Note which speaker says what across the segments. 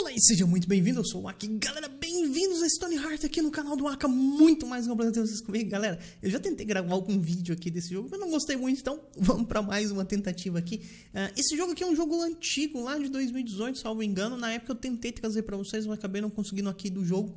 Speaker 1: Olá e seja muito bem-vindo, eu sou o Aki. Galera, bem-vindos a Stone Heart aqui no canal do Aka. Muito mais um prazer ter vocês comigo, galera. Eu já tentei gravar algum vídeo aqui desse jogo, mas não gostei muito, então vamos para mais uma tentativa aqui. Uh, esse jogo aqui é um jogo antigo, lá de 2018, salvo engano. Na época eu tentei trazer para vocês, mas acabei não conseguindo aqui do jogo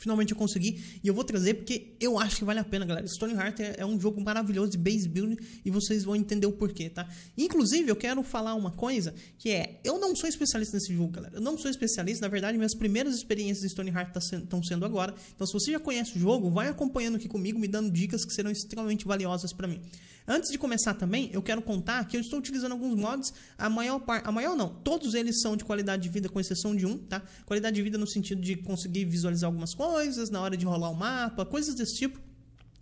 Speaker 1: Finalmente eu consegui e eu vou trazer porque eu acho que vale a pena, galera. Stone Heart é, é um jogo maravilhoso de base building e vocês vão entender o porquê, tá? Inclusive, eu quero falar uma coisa que é: eu não sou especialista nesse jogo, galera. Eu não sou especialista, na verdade, minhas primeiras experiências em Stone Heart estão tá sendo agora. Então, se você já conhece o jogo, vai acompanhando aqui comigo, me dando dicas que serão extremamente valiosas para mim. Antes de começar também, eu quero contar que eu estou utilizando alguns mods, a maior parte, a maior não, todos eles são de qualidade de vida, com exceção de um, tá? Qualidade de vida no sentido de conseguir visualizar algumas coisas coisas, na hora de rolar o mapa, coisas desse tipo.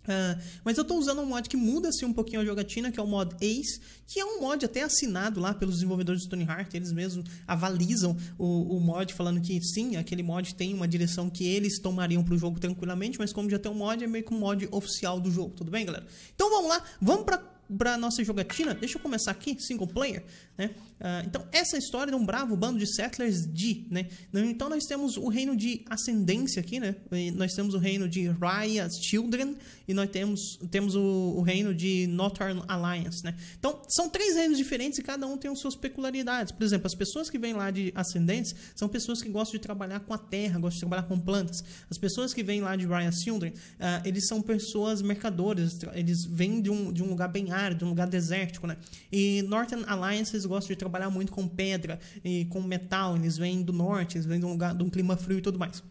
Speaker 1: Uh, mas eu estou usando um mod que muda assim, um pouquinho a jogatina, que é o mod Ace, que é um mod até assinado lá pelos desenvolvedores de Tony Hart eles mesmos avalizam o, o mod, falando que sim, aquele mod tem uma direção que eles tomariam para o jogo tranquilamente, mas como já tem um mod, é meio que um mod oficial do jogo, tudo bem, galera? Então vamos lá, vamos para para nossa jogatina, deixa eu começar aqui, single player, né? Uh, então, essa história de um bravo bando de settlers de, né? Então, nós temos o reino de Ascendência aqui, né? E nós temos o reino de Raya's Children e nós temos, temos o, o, reino de Northern Alliance, né? Então, são três reinos diferentes e cada um tem suas peculiaridades. Por exemplo, as pessoas que vêm lá de Ascendência são pessoas que gostam de trabalhar com a terra, gostam de trabalhar com plantas. As pessoas que vêm lá de Raya's Children, uh, eles são pessoas mercadores, eles vêm de um, de um lugar bem árido, árido, um lugar desértico, né? E Northern Alliance eles gostam de trabalhar muito com pedra e com metal, eles vêm do norte, eles vêm de um, lugar, de um clima frio e tudo mais.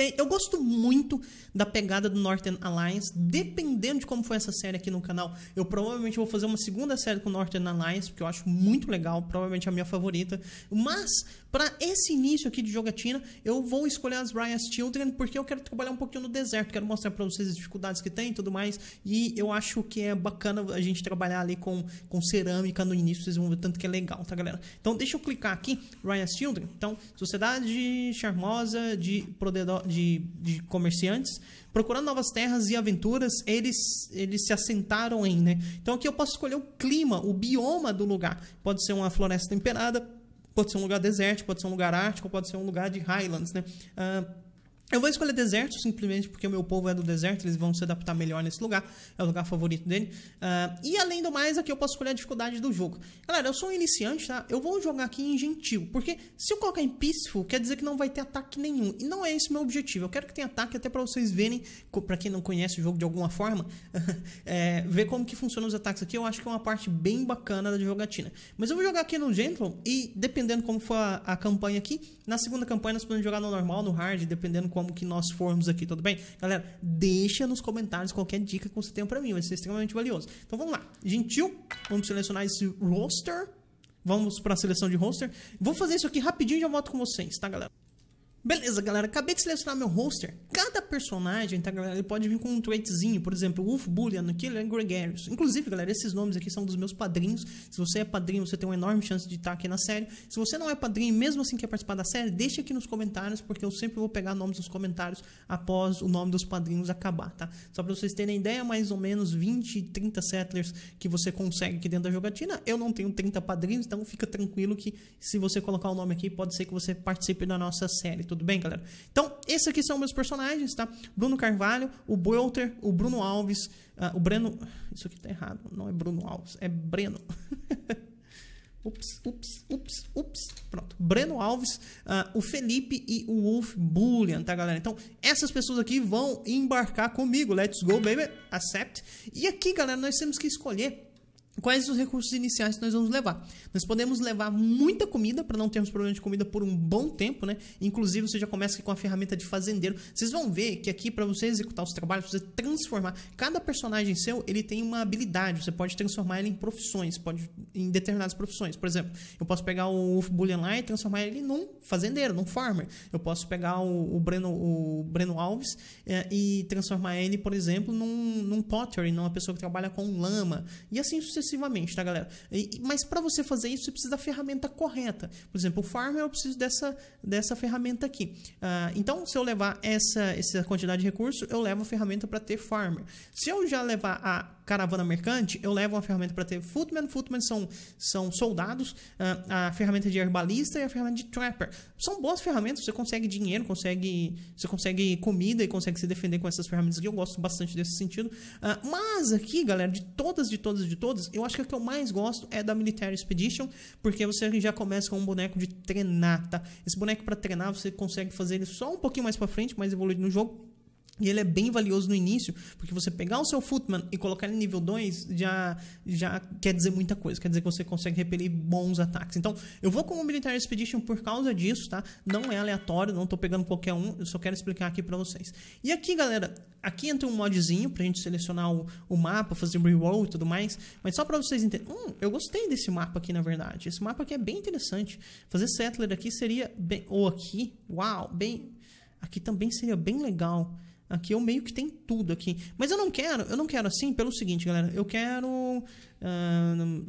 Speaker 1: Tem, eu gosto muito da pegada do Northern Alliance. Dependendo de como foi essa série aqui no canal, eu provavelmente vou fazer uma segunda série com Northern Alliance, porque eu acho muito legal, provavelmente a minha favorita. Mas, para esse início aqui de jogatina, eu vou escolher as Riot's Children, porque eu quero trabalhar um pouquinho no deserto, quero mostrar para vocês as dificuldades que tem e tudo mais. E eu acho que é bacana a gente trabalhar ali com, com cerâmica no início, vocês vão ver tanto que é legal, tá galera? Então, deixa eu clicar aqui, Riot's Children. Então, Sociedade Charmosa de Prodedor de, de comerciantes, procurando novas terras e aventuras, eles, eles se assentaram em, né? Então aqui eu posso escolher o clima, o bioma do lugar. Pode ser uma floresta temperada, pode ser um lugar desértico, pode ser um lugar ártico, pode ser um lugar de highlands, né? Uh, eu vou escolher deserto simplesmente porque o meu povo é do deserto, eles vão se adaptar melhor nesse lugar, é o lugar favorito dele. Uh, e além do mais, aqui eu posso escolher a dificuldade do jogo. Galera, eu sou um iniciante, tá? Eu vou jogar aqui em gentil, porque se eu colocar em peaceful, quer dizer que não vai ter ataque nenhum. E não é esse meu objetivo, eu quero que tenha ataque até para vocês verem, para quem não conhece o jogo de alguma forma, é, ver como que funcionam os ataques aqui, eu acho que é uma parte bem bacana da jogatina. Mas eu vou jogar aqui no gentle e dependendo como for a, a campanha aqui, na segunda campanha nós podemos jogar no normal, no hard, dependendo qual como que nós formos aqui, tudo bem? Galera, deixa nos comentários qualquer dica que você tenha para mim, vai ser extremamente valioso. Então vamos lá, gentil, vamos selecionar esse roster, vamos para a seleção de roster. Vou fazer isso aqui rapidinho e já volto com vocês, tá galera? Beleza, galera, acabei de selecionar meu roster. Cada personagem, tá, galera, ele pode vir com um traitzinho. Por exemplo, Wolf, Bullion, Killer e é Gregarious. Inclusive, galera, esses nomes aqui são dos meus padrinhos. Se você é padrinho, você tem uma enorme chance de estar aqui na série. Se você não é padrinho mesmo assim quer participar da série, deixa aqui nos comentários, porque eu sempre vou pegar nomes nos comentários após o nome dos padrinhos acabar, tá? Só pra vocês terem ideia, mais ou menos 20, 30 settlers que você consegue aqui dentro da jogatina. Eu não tenho 30 padrinhos, então fica tranquilo que se você colocar o nome aqui, pode ser que você participe da nossa série tudo bem, galera? Então, esses aqui são meus personagens, tá? Bruno Carvalho, o Boelter o Bruno Alves, uh, o Breno... Isso aqui tá errado, não é Bruno Alves, é Breno. Ups, ups, ups, ups. Pronto. Breno Alves, uh, o Felipe e o Wolf Bullion, tá, galera? Então, essas pessoas aqui vão embarcar comigo. Let's go, baby. Accept. E aqui, galera, nós temos que escolher Quais os recursos iniciais que nós vamos levar? Nós podemos levar muita comida para não termos problema de comida por um bom tempo, né? Inclusive, você já começa aqui com a ferramenta de fazendeiro. Vocês vão ver que aqui, para você executar os trabalhos, você transformar. Cada personagem seu, ele tem uma habilidade. Você pode transformar ele em profissões, pode em determinadas profissões. Por exemplo, eu posso pegar o Wolf Bullion lá e transformar ele num fazendeiro, num farmer. Eu posso pegar o, o Breno, o Breno Alves é, e transformar ele, por exemplo, num, num potter, numa pessoa que trabalha com lama. E assim sucessivamente sucessivamente, tá, galera? E, mas para você fazer isso, você precisa da ferramenta correta. Por exemplo, o Farmer, eu preciso dessa, dessa ferramenta aqui. Uh, então, se eu levar essa, essa quantidade de recurso, eu levo a ferramenta para ter Farmer. Se eu já levar a caravana mercante, eu levo uma ferramenta para ter footman. Footman são, são soldados, ah, a ferramenta de herbalista e a ferramenta de trapper. São boas ferramentas, você consegue dinheiro, consegue, você consegue comida e consegue se defender com essas ferramentas aqui. Eu gosto bastante desse sentido. Ah, mas aqui, galera, de todas, de todas, de todas, eu acho que a que eu mais gosto é da Military Expedition, porque você já começa com um boneco de treinar, tá? Esse boneco para treinar você consegue fazer ele só um pouquinho mais para frente, mais evoluído no jogo e ele é bem valioso no início, porque você pegar o seu Footman e colocar ele em nível 2 já, já quer dizer muita coisa. Quer dizer que você consegue repelir bons ataques. Então, eu vou com o Military Expedition por causa disso, tá? Não é aleatório, não tô pegando qualquer um. Eu só quero explicar aqui pra vocês. E aqui, galera, aqui entra um modzinho pra gente selecionar o, o mapa, fazer reroll e tudo mais. Mas só pra vocês entenderem. Hum, eu gostei desse mapa aqui, na verdade. Esse mapa aqui é bem interessante. Fazer Settler aqui seria bem... Ou aqui. Uau, bem... Aqui também seria bem legal. Aqui eu meio que tem tudo aqui. Mas eu não quero, eu não quero assim pelo seguinte, galera. Eu quero uh,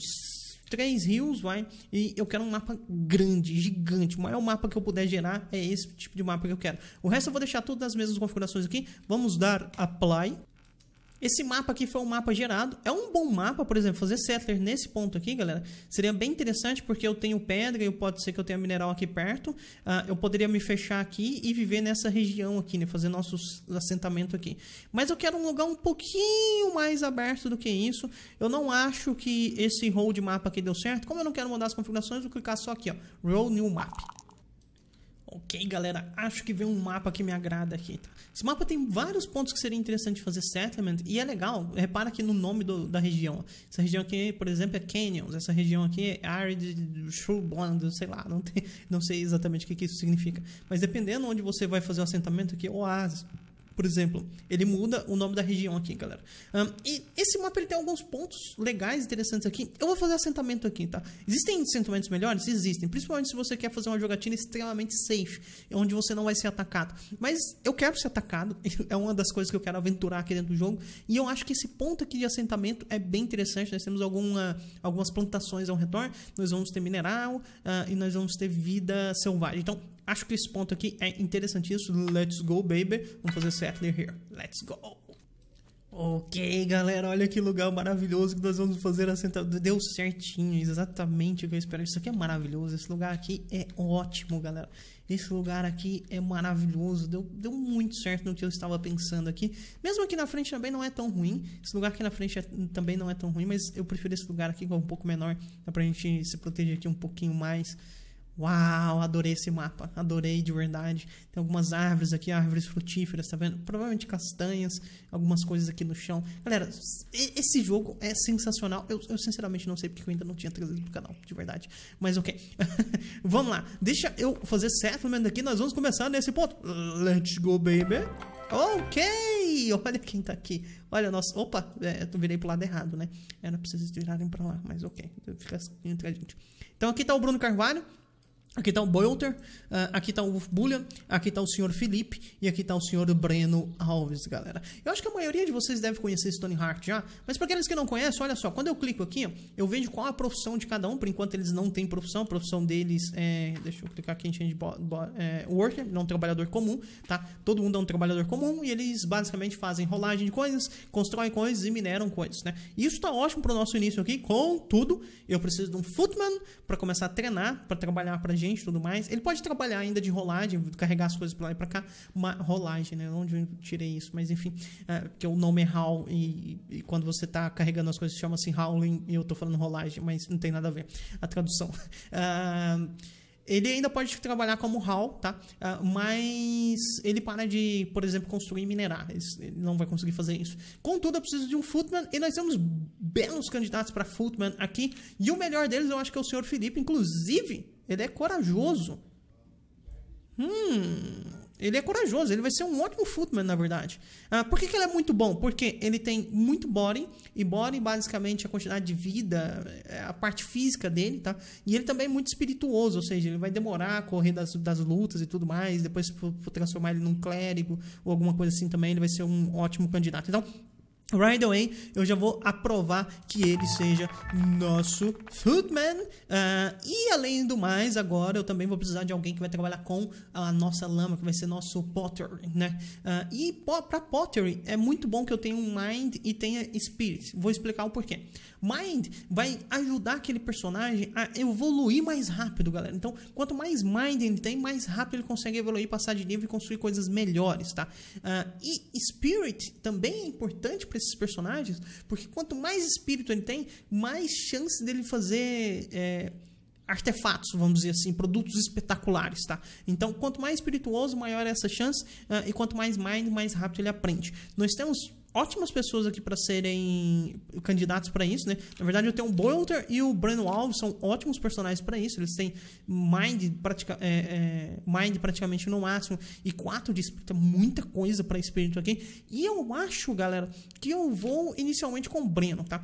Speaker 1: três rios, vai. E eu quero um mapa grande, gigante. O maior mapa que eu puder gerar é esse tipo de mapa que eu quero. O resto eu vou deixar todas as mesmas configurações aqui. Vamos dar apply. Esse mapa aqui foi um mapa gerado. É um bom mapa, por exemplo, fazer settler nesse ponto aqui, galera, seria bem interessante porque eu tenho pedra e pode ser que eu tenha mineral aqui perto. Uh, eu poderia me fechar aqui e viver nessa região aqui, né? Fazer nosso assentamento aqui. Mas eu quero um lugar um pouquinho mais aberto do que isso. Eu não acho que esse road mapa aqui deu certo. Como eu não quero mudar as configurações, vou clicar só aqui, ó. Roll New Map. Ok, galera, acho que vem um mapa que me agrada aqui. Tá? Esse mapa tem vários pontos que seria interessante fazer settlement, e é legal, repara aqui no nome do, da região. Essa região aqui, por exemplo, é Canyons, essa região aqui é Arid Shrubland, sei lá, não, tem, não sei exatamente o que, que isso significa. Mas dependendo onde você vai fazer o assentamento aqui, é oásis por exemplo. Ele muda o nome da região aqui, galera. Um, e esse mapa ele tem alguns pontos legais, interessantes aqui. Eu vou fazer assentamento aqui, tá? Existem assentamentos melhores? Existem. Principalmente se você quer fazer uma jogatina extremamente safe, onde você não vai ser atacado. Mas eu quero ser atacado, é uma das coisas que eu quero aventurar aqui dentro do jogo. E eu acho que esse ponto aqui de assentamento é bem interessante. Nós temos alguma, algumas plantações ao redor, nós vamos ter mineral uh, e nós vamos ter vida selvagem. Então, Acho que esse ponto aqui é interessantíssimo. Let's go, baby. Vamos fazer Settler here. Let's go. Ok, galera, olha que lugar maravilhoso que nós vamos fazer a sentada. Deu certinho, exatamente o que eu esperava. Isso aqui é maravilhoso, esse lugar aqui é ótimo, galera. Esse lugar aqui é maravilhoso, deu, deu muito certo no que eu estava pensando aqui. Mesmo aqui na frente também não é tão ruim. Esse lugar aqui na frente é, também não é tão ruim, mas eu prefiro esse lugar aqui que é um pouco menor. Dá pra gente se proteger aqui um pouquinho mais. Uau, adorei esse mapa, adorei de verdade. Tem algumas árvores aqui, árvores frutíferas, tá vendo? Provavelmente castanhas, algumas coisas aqui no chão. Galera, esse jogo é sensacional. Eu, eu sinceramente não sei porque eu ainda não tinha trazido pro canal, de verdade. Mas ok. vamos lá, deixa eu fazer certo, mesmo aqui. Nós vamos começar nesse ponto. Let's go, baby. Ok, olha quem tá aqui. Olha, nossa, opa, é, eu virei pro lado errado, né? Era pra vocês virarem pra lá, mas ok, fica assim entre a gente. Então aqui tá o Bruno Carvalho. Aqui está o Bolter, ah, aqui está o Wolf Bullion, aqui está o senhor Felipe e aqui está o senhor Breno Alves, galera. Eu acho que a maioria de vocês deve conhecer Stone Heart já, mas para aqueles que não conhecem, olha só, quando eu clico aqui, eu vejo qual a profissão de cada um, por enquanto eles não têm profissão, a profissão deles é, deixa eu clicar aqui em Change bo, bo, é, Worker, não trabalhador comum, tá? Todo mundo é um trabalhador comum e eles basicamente fazem rolagem de coisas, constroem coisas e mineram coisas, né? E isso está ótimo para o nosso início aqui, contudo, eu preciso de um Footman para começar a treinar, para trabalhar para gente tudo mais. Ele pode trabalhar ainda de rolagem, carregar as coisas para lá e para cá. Uma rolagem, né? Onde eu tirei isso, mas enfim, é, que é o nome é Hall e, e, quando você tá carregando as coisas chama-se Howling e eu tô falando rolagem, mas não tem nada a ver a tradução. Uh, ele ainda pode trabalhar como HAL, tá? Uh, mas ele para de, por exemplo, construir e minerar. Ele não vai conseguir fazer isso. Contudo, eu preciso de um Footman e nós temos belos candidatos para Footman aqui. E o melhor deles eu acho que é o Sr. Felipe. Inclusive, ele é corajoso. Hum, ele é corajoso, ele vai ser um ótimo footman, na verdade. Ah, por que, que, ele é muito bom? Porque ele tem muito body, e body basicamente a quantidade de vida, é, a parte física dele, tá? E ele também é muito espirituoso, ou seja, ele vai demorar a correr das, das lutas e tudo mais, depois se for transformar ele num clérigo ou alguma coisa assim também, ele vai ser um ótimo candidato. Então, Right away, eu já vou aprovar que ele seja nosso footman. Uh, e além do mais, agora eu também vou precisar de alguém que vai trabalhar com a nossa lama, que vai ser nosso pottery, né? Uh, e para pottery, é muito bom que eu tenha um mind e tenha spirit. Vou explicar o porquê. Mind vai ajudar aquele personagem a evoluir mais rápido, galera. Então, quanto mais mind ele tem, mais rápido ele consegue evoluir, passar de nível e construir coisas melhores, tá? Uh, e spirit também é importante para desses personagens, porque quanto mais espírito ele tem, mais chance dele fazer é, artefatos, vamos dizer assim, produtos espetaculares, tá? Então, quanto mais espirituoso, maior é essa chance, uh, e quanto mais mind, mais rápido ele aprende. Nós temos ótimas pessoas aqui para serem candidatos para isso, né? Na verdade, eu tenho o Bolter e o Breno Alves são ótimos personagens para isso. Eles têm mind, pratica, é, é, mind praticamente no máximo e 4 de espírito, muita coisa para espírito aqui. E eu acho, galera, que eu vou inicialmente com o Breno, tá?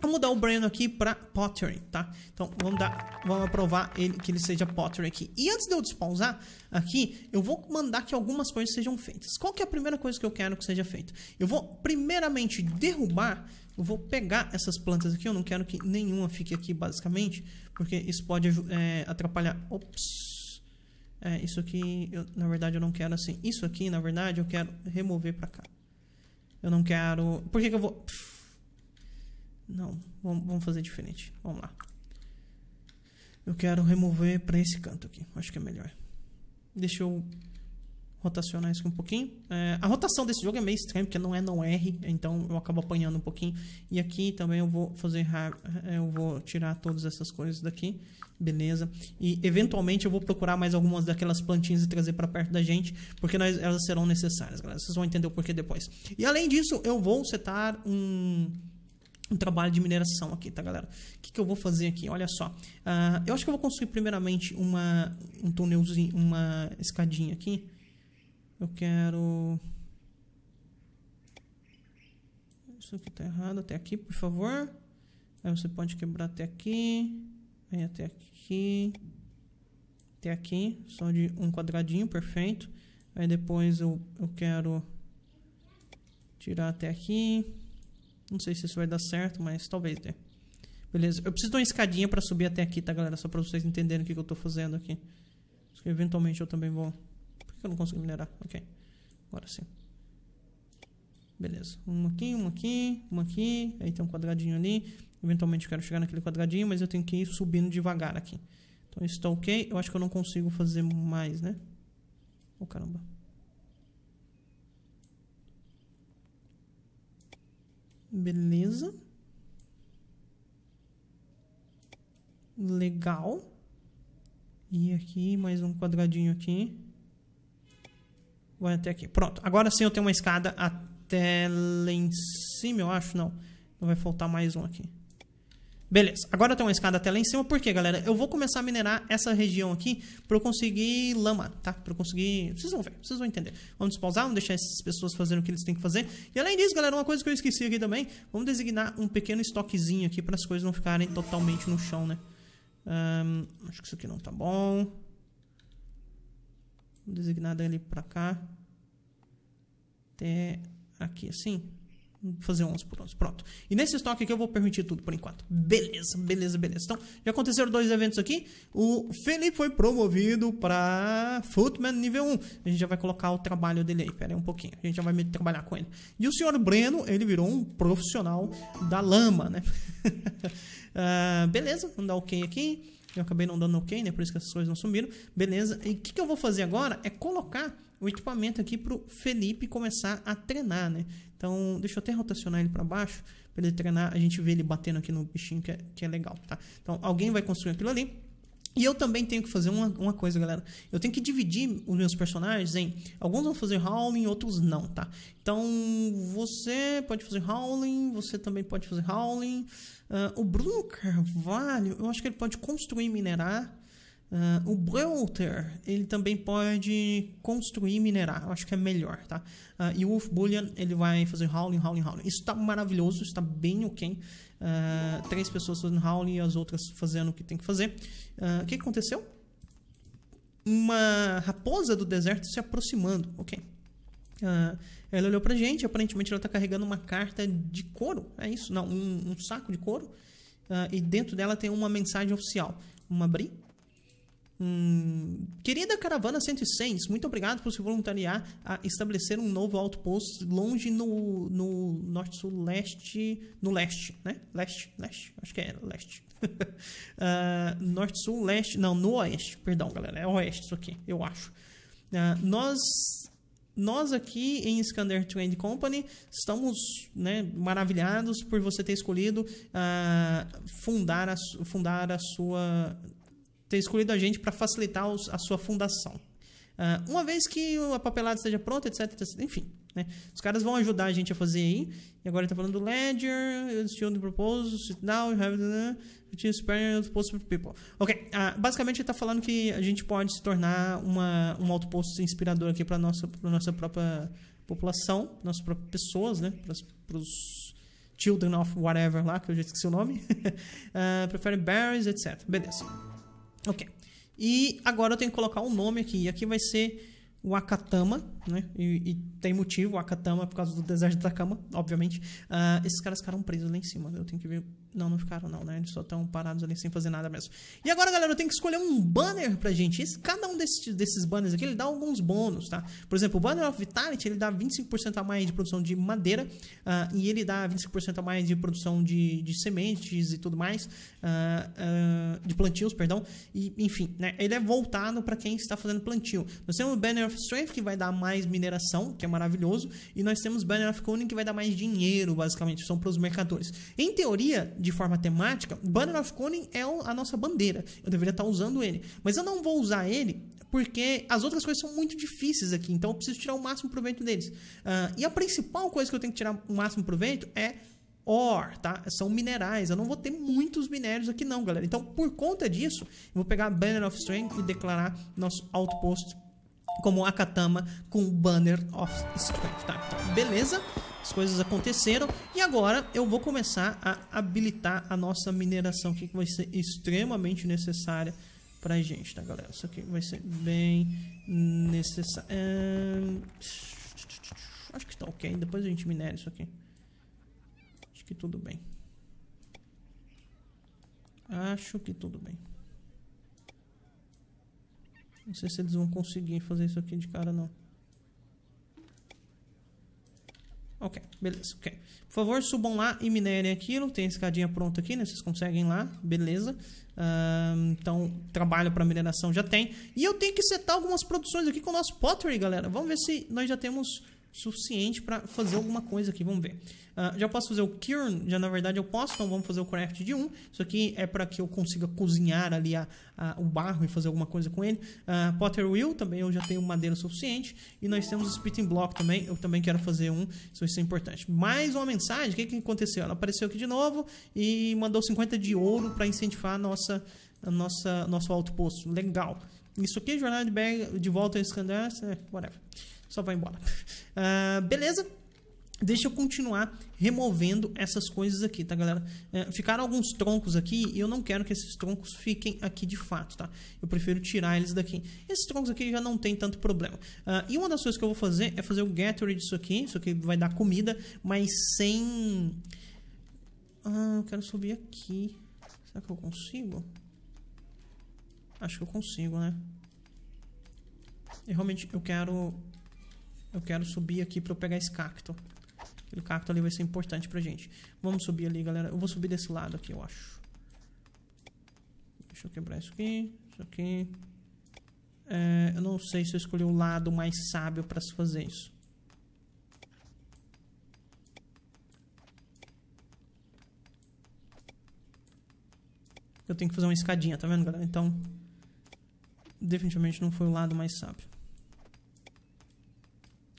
Speaker 1: Vou mudar o Breno aqui pra Pottery, tá? Então, vamos dar... Vamos aprovar ele, que ele seja Pottery aqui. E antes de eu despausar aqui, eu vou mandar que algumas coisas sejam feitas. Qual que é a primeira coisa que eu quero que seja feita? Eu vou, primeiramente, derrubar... Eu vou pegar essas plantas aqui. Eu não quero que nenhuma fique aqui, basicamente. Porque isso pode é, atrapalhar... Ops... É, isso aqui, eu, na verdade, eu não quero assim. Isso aqui, na verdade, eu quero remover pra cá. Eu não quero... Por que que eu vou... Não, vamos fazer diferente. Vamos lá. Eu quero remover para esse canto aqui. Acho que é melhor. Deixa eu rotacionar isso aqui um pouquinho. É, a rotação desse jogo é meio estranha, porque não é não R, então eu acabo apanhando um pouquinho. E aqui também eu vou fazer é, eu vou tirar todas essas coisas daqui. Beleza. E eventualmente eu vou procurar mais algumas daquelas plantinhas e trazer para perto da gente, porque nós, elas serão necessárias, galera. Vocês vão entender o porquê depois. E além disso, eu vou setar um um trabalho de mineração aqui, tá, galera? O que, que eu vou fazer aqui? Olha só. Uh, eu acho que eu vou construir primeiramente uma, um túnelzinho, uma escadinha aqui. Eu quero... Isso aqui tá errado. Até aqui, por favor. Aí você pode quebrar até aqui. Aí até aqui. Até aqui. Só de um quadradinho, perfeito. Aí depois eu, eu quero tirar até aqui. Não sei se isso vai dar certo, mas talvez dê. Beleza, eu preciso de uma escadinha pra subir até aqui, tá, galera? Só pra vocês entenderem o que, que eu tô fazendo aqui. Acho que eventualmente eu também vou... Por que eu não consigo minerar? Ok, agora sim. Beleza, um aqui, um aqui, um aqui, aí tem um quadradinho ali. Eventualmente eu quero chegar naquele quadradinho, mas eu tenho que ir subindo devagar aqui. Então isso tá ok, eu acho que eu não consigo fazer mais, né? oh, caramba. Beleza. Legal. E aqui, mais um quadradinho aqui. Vai até aqui. Pronto. Agora sim eu tenho uma escada até lá em cima, eu acho. Não. Não vai faltar mais um aqui. Beleza, agora tem uma escada até lá em cima, por quê, galera? Eu vou começar a minerar essa região aqui pra eu conseguir lama, tá? Pra eu conseguir... Vocês vão ver, vocês vão entender. Vamos pausar, vamos deixar essas pessoas fazendo o que eles têm que fazer. E além disso, galera, uma coisa que eu esqueci aqui também, vamos designar um pequeno estoquezinho aqui para as coisas não ficarem totalmente no chão, né? Um, acho que isso aqui não tá bom. Vamos designar ele pra cá. Até aqui, assim fazer 11 por 11, pronto. E nesse estoque aqui eu vou permitir tudo por enquanto. Beleza, beleza, beleza. Então, já aconteceram dois eventos aqui. O Felipe foi promovido para Footman nível 1. A gente já vai colocar o trabalho dele aí, pera aí um pouquinho. A gente já vai trabalhar com ele. E o senhor Breno, ele virou um profissional da lama, né? uh, beleza, vamos dar ok aqui. Eu acabei não dando ok, né? Por isso que essas coisas não sumiram. Beleza. E o que, que eu vou fazer agora é colocar o equipamento aqui pro Felipe começar a treinar, né? Então, deixa eu até rotacionar ele para baixo para ele treinar. A gente vê ele batendo aqui no bichinho, que é, que é legal, tá? Então, alguém vai construir aquilo ali. E eu também tenho que fazer uma, uma coisa, galera. Eu tenho que dividir os meus personagens em. Alguns vão fazer howling, outros não, tá? Então, você pode fazer howling, você também pode fazer howling. Uh, o Bruno Carvalho, eu acho que ele pode construir e minerar. Uh, o Breuter, ele também pode construir e minerar. Eu acho que é melhor, tá? Uh, e o Wolf Bullion, ele vai fazer howling, howling, howling. Isso tá maravilhoso, está bem ok uh, três pessoas fazendo howling e as outras fazendo o que tem que fazer. Uh, o que aconteceu? Uma raposa do deserto se aproximando. Ok. Uh, ela olhou pra gente, aparentemente ela tá carregando uma carta de couro. É isso? Não, um, um saco de couro. e dentro dela tem uma mensagem oficial. Vamos abrir. Hum, querida Caravana 106, muito obrigado por se voluntariar a estabelecer um novo outpost longe no, no norte, sul, leste. No leste, né? Leste, leste, acho que é leste. uh, norte, sul, leste. Não, no oeste, perdão, galera. É oeste isso aqui, eu acho. Uh, nós. Nós aqui em Scander Trend Company estamos né, maravilhados por você ter escolhido uh, fundar, a, fundar a sua ter escolhido a gente para facilitar os, a sua fundação. Uh, uma vez que a papelada esteja pronta, etc, etc enfim, né? Os caras vão ajudar a gente a fazer aí. E agora ele está falando do Ledger, Steel of Proposal, Sit Now, You Have the Experience of Possible People. Ok, ah, basicamente ele está falando que a gente pode se tornar uma, um outpost inspirador aqui para nossa, nossa própria população, nossas próprias pessoas, né? Para os Children of Whatever lá, que eu já esqueci o nome. uh, preferem berries, etc. Beleza. Ok. E agora eu tenho que colocar um nome aqui. E aqui vai ser o Akatama, né? E, e, tem motivo, o Akatama, por causa do deserto da cama, obviamente. Uh, esses caras ficaram presos lá em cima. Eu tenho que ver não, não ficaram não, né? Eles só estão parados ali sem fazer nada mesmo. E agora, galera, eu tenho que escolher um banner pra gente. Esse, cada um desses, desses banners aqui, ele dá alguns bônus, tá? Por exemplo, o Banner of Vitality, ele dá 25% a mais de produção de madeira uh, e ele dá 25% a mais de produção de, de sementes e tudo mais, uh, uh, de plantios, perdão. E, enfim, né? Ele é voltado pra quem está fazendo plantio. Nós temos o Banner of Strength, que vai dar mais mineração, que é maravilhoso. E nós temos o Banner of Cunning, que vai dar mais dinheiro, basicamente. São pros mercadores. Em teoria, de forma temática, Banner of Conan é a nossa bandeira. Eu deveria estar usando ele. Mas eu não vou usar ele porque as outras coisas são muito difíceis aqui. Então eu preciso tirar o máximo proveito deles. Uh, e a principal coisa que eu tenho que tirar o máximo proveito é or, tá? São minerais. Eu não vou ter muitos minérios aqui não, galera. Então, por conta disso, eu vou pegar Banner of Strength e declarar nosso outpost como Akatama com Banner of Strength, tá? Então, beleza? as coisas aconteceram e agora eu vou começar a habilitar a nossa mineração aqui, que vai ser extremamente necessária pra gente, tá galera? Isso aqui vai ser bem necessário. É... Acho que tá ok, depois a gente minera isso aqui. Acho que tudo bem. Acho que tudo bem. Não sei se eles vão conseguir fazer isso aqui de cara, não. Ok, beleza, Por favor, subam lá e minerem aquilo. Tem a escadinha pronta aqui, né? Vocês conseguem lá, beleza. Uh, então, trabalho para mineração já tem. E eu tenho que setar algumas produções aqui com o nosso pottery, galera. Vamos ver se nós já temos suficiente para fazer alguma coisa aqui, vamos ver. Uh, já posso fazer o Kirn, já na verdade eu posso, então vamos fazer o craft de um. Isso aqui é para que eu consiga cozinhar ali a, a, o barro e fazer alguma coisa com ele. Uh, Potter Wheel também eu já tenho madeira suficiente. E nós temos o Spitting Block também, eu também quero fazer um, isso é importante. Mais uma mensagem, o que, que aconteceu? Ela apareceu aqui de novo e mandou 50 de ouro para incentivar a nossa, a nossa, nosso alto posto. Legal. Isso aqui, jornada de, bag, de volta a Escandar, é, whatever só vai embora. Uh, beleza? Deixa eu continuar removendo essas coisas aqui, tá, galera? É, ficaram alguns troncos aqui e eu não quero que esses troncos fiquem aqui de fato, tá? Eu prefiro tirar eles daqui. Esses troncos aqui já não tem tanto problema. Uh, e uma das coisas que eu vou fazer é fazer o get disso aqui. Isso aqui vai dar comida, mas sem... Ah, eu quero subir aqui. Será que eu consigo? Acho que eu consigo, né? realmente eu quero eu quero subir aqui para eu pegar esse cacto. Aquele cacto ali vai ser importante pra gente. Vamos subir ali, galera. Eu vou subir desse lado aqui, eu acho. Deixa eu quebrar isso aqui. Isso aqui. É, eu não sei se eu escolhi o lado mais sábio pra se fazer isso. Eu tenho que fazer uma escadinha, tá vendo, galera? Então, definitivamente não foi o lado mais sábio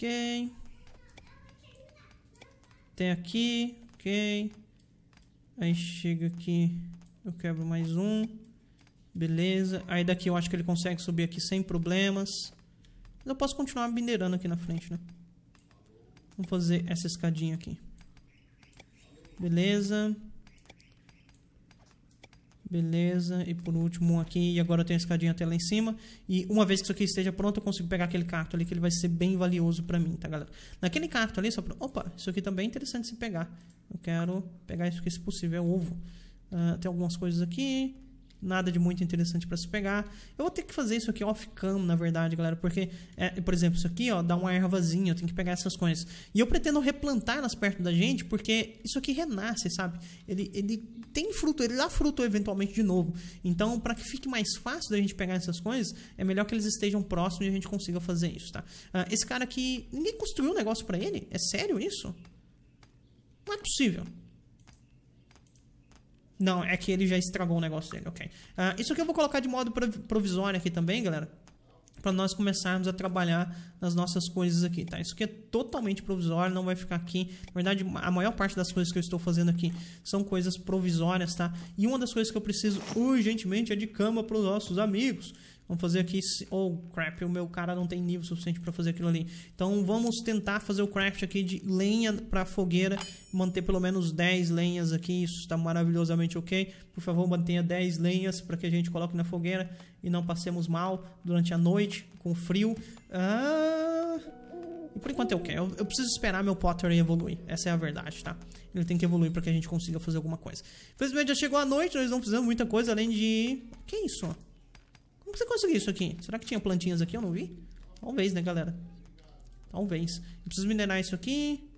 Speaker 1: ok. Até aqui, ok. Aí chega aqui, eu quebro mais um. Beleza. Aí daqui eu acho que ele consegue subir aqui sem problemas. Mas eu posso continuar minerando aqui na frente, né? Vamos fazer essa escadinha aqui. Beleza. Beleza, e por último aqui, e agora eu tenho a escadinha até lá em cima. E uma vez que isso aqui esteja pronto, eu consigo pegar aquele cacto ali, que ele vai ser bem valioso pra mim, tá, galera? Naquele cacto ali, só pra... Opa, isso aqui também é interessante se pegar. Eu quero pegar isso aqui, se possível, é ovo. Uh, tem algumas coisas aqui nada de muito interessante para se pegar. Eu vou ter que fazer isso aqui off-cam, na verdade, galera, porque, é, por exemplo, isso aqui, ó, dá uma ervazinha, eu tenho que pegar essas coisas. E eu pretendo replantar elas perto da gente, porque isso aqui renasce, sabe? Ele, ele tem fruto, ele dá fruto eventualmente de novo. Então, para que fique mais fácil da gente pegar essas coisas, é melhor que eles estejam próximos e a gente consiga fazer isso, tá? Ah, esse cara aqui, ninguém construiu um negócio para ele? É sério isso? Não é possível. Não, é que ele já estragou o negócio dele, ok. Uh, isso aqui eu vou colocar de modo provisório aqui também, galera. Para nós começarmos a trabalhar nas nossas coisas aqui, tá? Isso aqui é totalmente provisório, não vai ficar aqui. Na verdade, a maior parte das coisas que eu estou fazendo aqui são coisas provisórias, tá? E uma das coisas que eu preciso urgentemente é de cama para os nossos amigos. Vamos fazer aqui. Oh, crap, o meu cara não tem nível suficiente para fazer aquilo ali. Então vamos tentar fazer o craft aqui de lenha para fogueira. Manter pelo menos 10 lenhas aqui. Isso está maravilhosamente ok. Por favor, mantenha 10 lenhas para que a gente coloque na fogueira e não passemos mal durante a noite com frio. Ah. E por enquanto é eu quero. Eu, preciso esperar meu Potter evoluir. Essa é a verdade, tá? Ele tem que evoluir para que a gente consiga fazer alguma coisa. Infelizmente já chegou a noite, nós não fizemos muita coisa além de. Que isso? Como você conseguiu isso aqui? Será que tinha plantinhas aqui? Eu não vi. Talvez, né, galera? Talvez. Eu preciso minerar isso aqui.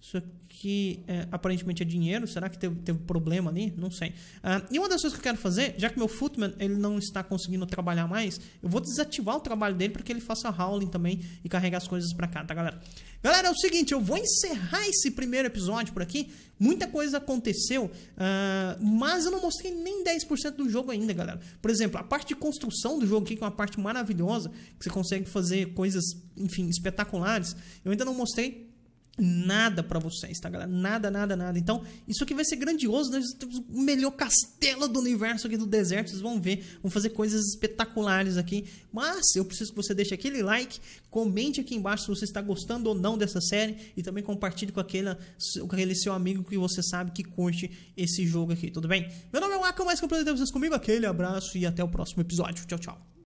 Speaker 1: Isso aqui é, aparentemente é dinheiro. Será que teve, teve problema ali? Não sei. Ah, e uma das coisas que eu quero fazer, já que meu footman ele não está conseguindo trabalhar mais, eu vou desativar o trabalho dele para que ele faça hauling também e carregar as coisas para cá, tá, galera? Galera, é o seguinte, eu vou encerrar esse primeiro episódio por aqui. Muita coisa aconteceu, ah, mas eu não mostrei nem 10% do jogo ainda, galera. Por exemplo, a parte de construção do jogo aqui, que é uma parte maravilhosa, que você consegue fazer coisas, enfim, espetaculares. Eu ainda não mostrei nada para vocês, tá, galera? Nada, nada, nada. Então, isso aqui vai ser grandioso. Né? Nós temos o melhor castelo do universo aqui do deserto. Vocês vão ver. Vão fazer coisas espetaculares aqui. Mas eu preciso que você deixe aquele like, comente aqui embaixo se você está gostando ou não dessa série e também compartilhe com, aquele, com aquele seu amigo que você sabe que curte esse jogo aqui, tudo bem? Meu nome é Waka, mais que completo vocês comigo. Aquele abraço e até o próximo episódio. Tchau, tchau.